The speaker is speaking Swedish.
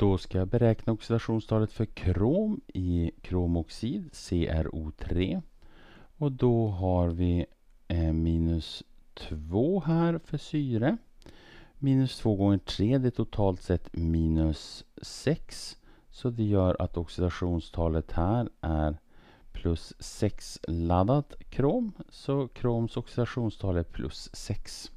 Då ska jag beräkna oxidationstalet för krom i kromoxid, CrO3. Och då har vi eh, minus 2 här för syre. Minus 2 gånger 3 det är totalt sett minus 6. Så det gör att oxidationstalet här är plus 6 laddat krom. Så kroms oxidationstal är plus 6.